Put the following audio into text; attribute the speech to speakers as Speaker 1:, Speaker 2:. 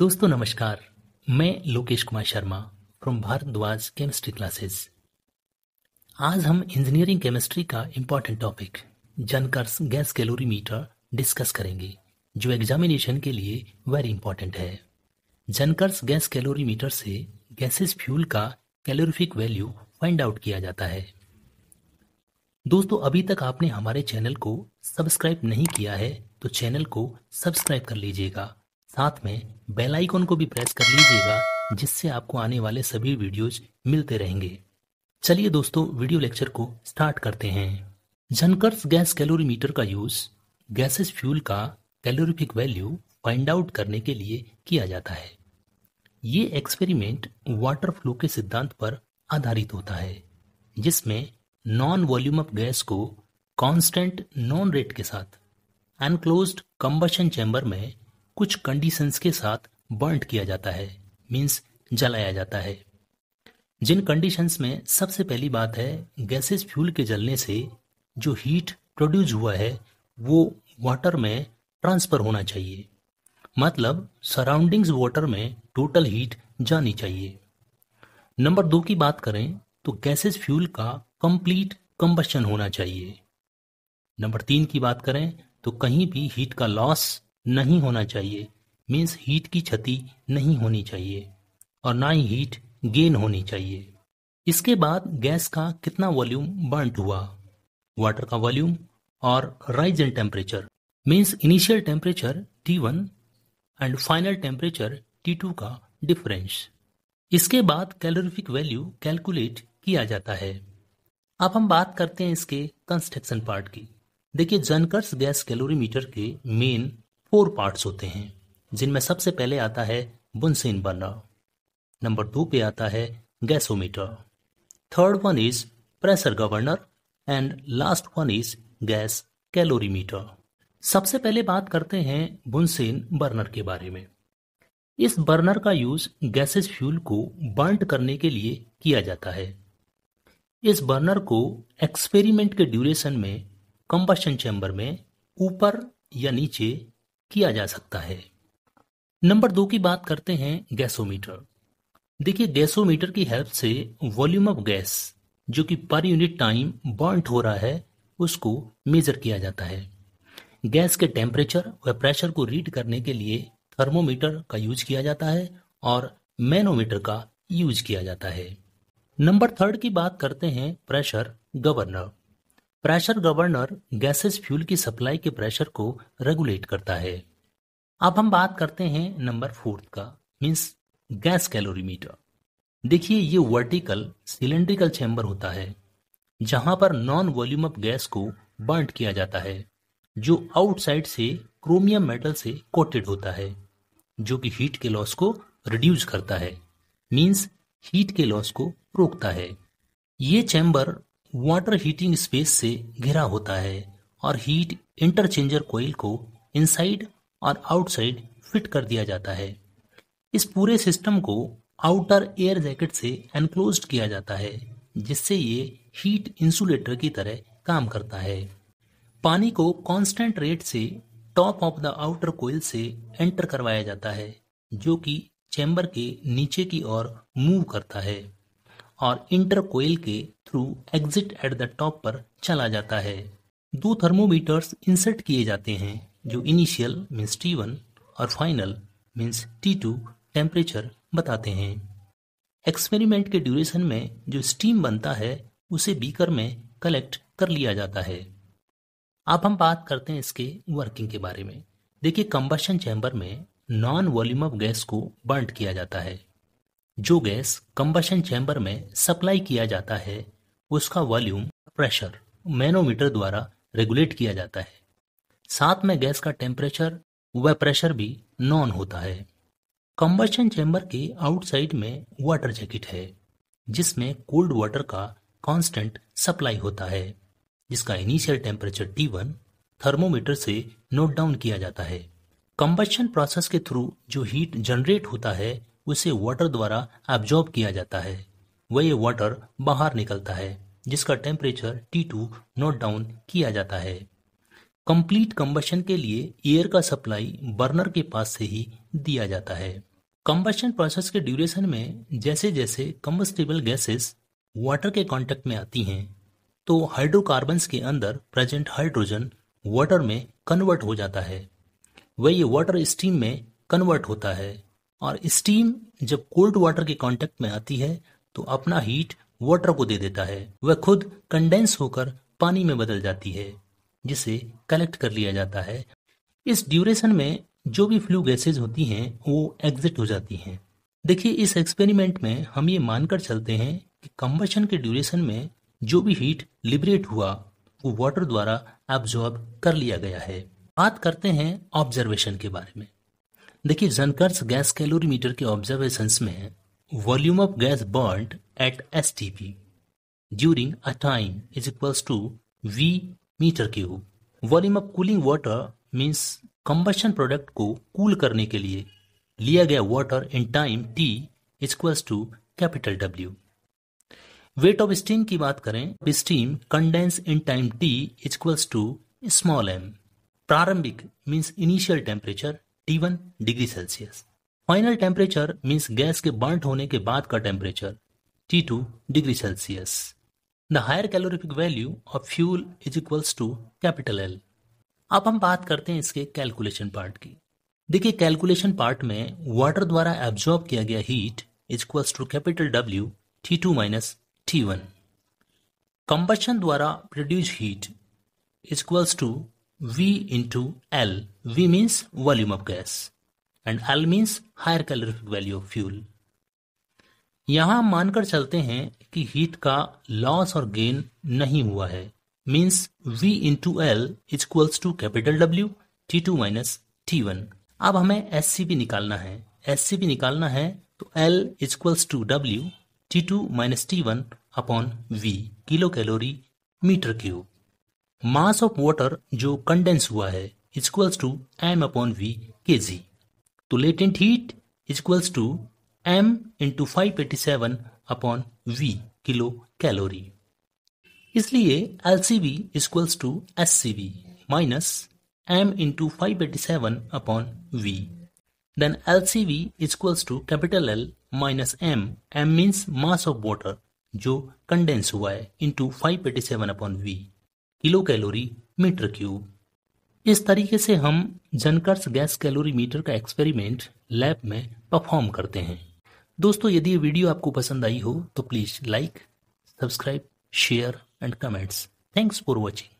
Speaker 1: दोस्तों नमस्कार मैं Lokesh Kumar Sharma from Bhardwaj chemistry classes आज हम इंजीनियरिंग केमिस्ट्री का important topic Junkers gas calorimeter discuss करेंगे जो एग्जामिनेशन के लिए वेरी इंपॉर्टेंट है जनकर्स गैस कैलोरीमीटर से गैसेस फ्यूल का कैलोरीफिक वैल्यू फाइंड आउट किया जाता है दोस्तों अभी तक आपने हमारे चैनल को सब्सक्राइब नहीं किया है तो चैनल को सब्सक्राइब कर लीजिएगा साथ में बेल आइकॉन को भी प्रेस कर लीजिएगा जिससे आपको आने वाले सभी वीडियोज मिलते रहेंगे चलिए दोस्तों वीडियो लेक्चर को स्टार्ट करते हैं जनकर्स गैस कैलोरीमीटर का यूज गैसेस फ्यूल का कैलोरीफिक वैल्यू फाइंड आउट करने के लिए किया जाता है ये एक्सपेरिमेंट वाटर फ्लो के सिद्धांत पर आधारित होता है जिसमें नॉन वॉल्यूम ऑफ गैस को कांस्टेंट नॉन रेट के साथ अनक्लोज्ड कंबशन चैम्बर में कुछ कंडीशंस के साथ बर्न किया जाता है मीन्स जलाया जाता है जिन कंडीशंस में सबसे पहली बात है गैसेस फ्यूल के जलने से जो हीट प्रोड्यूस हुआ है वो वाटर में ट्रांसफर होना चाहिए मतलब सराउंडिंग्स वाटर में टोटल हीट जानी चाहिए नंबर दो की बात करें तो गैसेस फ्यूल का कंप्लीट कंबशन होना चाहिए नंबर तीन की बात करें तो कहीं भी हीट का लॉस नहीं होना चाहिए मीन्स हीट की क्षति नहीं होनी चाहिए और ना ही हीट गेन होनी चाहिए इसके बाद गैस का कितना वॉल्यूम बर्न हुआ वाटर का वॉल्यूम और rise in temperature means initial temperature T1 and final temperature T2 का डिफरेंस इसके बाद कैलोरिफिक वैल्यू कैलकुलेट किया जाता है अब हम बात करते हैं इसके कंस्ट्रक्शन पार्ट की देखिए जनकर्स गैस कैलोरीमीटर के मेन फोर पार्ट्स होते हैं जिनमें सबसे पहले आता है बुनसिन बर्नर नंबर टू पे आता है gasometer third one is pressure governor and last one is gas calorimeter सबसे पहले बात करते हैं बुनसिन बर्नर के बारे में इस बर्नर का यूज गैसेस फ्यूल को बर्न करने के लिए किया जाता है इस बर्नर को एक्सपेरिमेंट के ड्यूरेशन में कंबस्टन चैम्बर में ऊपर या नीचे किया जा सकता है नंबर दो की बात करते हैं गैसोमीटर देखिए गैसोमीटर की हेल्प से वॉल्यूम ऑफ गैस जो कि पर यूनिट टाइम बर्नट हो रहा है उसको मेजर किया जाता है गैस के टेम्परेचर व प्रेशर को रीड करने के लिए थर्मोमीटर का यूज किया जाता है और मैनोमीटर का यूज किया जाता है नंबर थर्ड की बात करते हैं pressure governor pressure governor gases fuel की सप्लाई के प्रेशर को रेगुलेट करता है अब हम बात करते हैं नंबर फोर्थ का मीन्स गैस कैलोरीमीटर देखिए ये वर्टिकल सिलेंड्रिकल चैम्बर होता है जहां पर नॉन वॉल्यूम ऑफ गैस को बर्ट किया जाता है जो आउटसाइड से क्रोमियम मेटल से कोटेड होता है जो कि हीट के लॉस को रिड्यूस करता है मीन्स हीट के लॉस को रोकता है ये चैम्बर वाटर हीटिंग स्पेस से घिरा होता है और हीट इंटरचेंजर कोयल को इनसाइड और आउटसाइड फिट कर दिया जाता है इस पूरे सिस्टम को आउटर एयर जैकेट से एनक्लोज किया जाता है जिससे ये हीट इंसुलेटर की तरह काम करता है पानी को कांस्टेंट रेट से top of the outer coil से एंटर करवाया जाता है जो कि चैम्बर के नीचे की ओर मूव करता है और इंटर कोयल के through exit at the top पर चला जाता है दो थर्मोमीटर्स इंसर्ट किए जाते हैं जो इनिशियल मीन्स टी वन और final means T two temperature बताते हैं एक्सपेरिमेंट के ड्यूरेशन में जो स्टीम बनता है उसे बीकर में कलेक्ट कर लिया जाता है अब हम बात करते हैं इसके वर्किंग के बारे में देखिए कंबशन चैम्बर में नॉन वॉल्यूम ऑफ गैस को बर्न किया जाता है जो गैस कंबशन चैम्बर में सप्लाई किया जाता है उसका वॉल्यूम प्रेशर मैनोमीटर द्वारा रेगुलेट किया जाता है साथ में गैस का टेम्परेचर व प्रेशर भी नॉन होता है कंबर्शन चैम्बर के आउटसाइड में वाटर जैकेट है जिसमें कोल्ड वाटर का कांस्टेंट सप्लाई होता है जिसका इनिशियल टेम्परेचर T1 थर्मोमीटर से नोट डाउन किया जाता है कंबर्शन प्रोसेस के थ्रू जो हीट जनरेट होता है उसे वाटर द्वारा एब्जॉर्ब किया जाता है वह वाटर बाहर निकलता है जिसका temperature T two note down किया जाता है कंप्लीट कंबशन के लिए एयर का सप्लाई बर्नर के पास से ही दिया जाता है कंबशन प्रोसेस के ड्यूरेशन में जैसे जैसे कम्बस्टेबल गैसेस वाटर के कांटेक्ट में आती हैं तो हाइड्रोकार्बन्स के अंदर प्रेजेंट हाइड्रोजन वाटर में कन्वर्ट हो जाता है वह ये वाटर स्टीम में कन्वर्ट होता है और स्टीम जब कोल्ड वाटर के कांटेक्ट में आती है तो अपना हीट वाटर को दे देता है वह खुद कंडेंस होकर पानी में बदल जाती है जिसे कलेक्ट कर लिया जाता है इस ड्यूरेशन में जो भी फ्लू गैसेज होती हैं वो एग्जिट हो जाती हैं देखिए इस एक्सपेरिमेंट में हम ये मानकर चलते हैं कि कंबशन के ड्यूरेशन में जो भी हीट लिबरेट हुआ वो वाटर द्वारा एब्जॉर्ब कर लिया गया है बात करते हैं ऑब्जर्वेशन के बारे में देखिए जनकर्स गैस कैलोरीमीटर के ऑब्जर्वेशंस में volume of gas Volume at S T P STP a time is equals to V meter के cube. Volume of cooling water means combustion product को कूल करने के लिए लिया गया water in time T equals to capital W weight of steam की बात करें steam condense in time T equals to small M प्रारंभिक means initial temperature T one degree Celsius final temperature means gas के burnt होने के बाद का temperature T two degree Celsius the higher calorific value of fuel is equals to capital L अब हम बात करते हैं इसके कैलकुलेशन पार्ट की देखिए कैलकुलेशन पार्ट में वाटर द्वारा एब्जॉर्ब किया गया heat is equals to capital W T two minus T one कंबशन द्वारा produce heat is equals to V into L V means volume of gas and L means higher calorific value of fuel यहां मानकर चलते हैं कि heat का loss और gain नहीं हुआ है means V to L equals to capital W T two minus T one अब हमें एस सी बी निकालना है एस सी बी निकालना है तो L equals to W T two minus T one upon V kilo calorie meter cube mass of water जो condense हुआ है equals to M upon V K G तो latent heat is equals to M into five eighty seven upon V kilo calorie इसलिए L C V equals to S C V minus M into five eighty seven upon V then L C LCV is equals to capital L minus M M means mass of water जो condense हुआ है into five eighty seven upon V kilo calorie meter cube इस तरीके से हम Junkers gas calorimeter का experiment lab में perform करते हैं दोस्तों यदि वीडियो आपको पसंद आई हो तो please like subscribe share and comments thanks for watching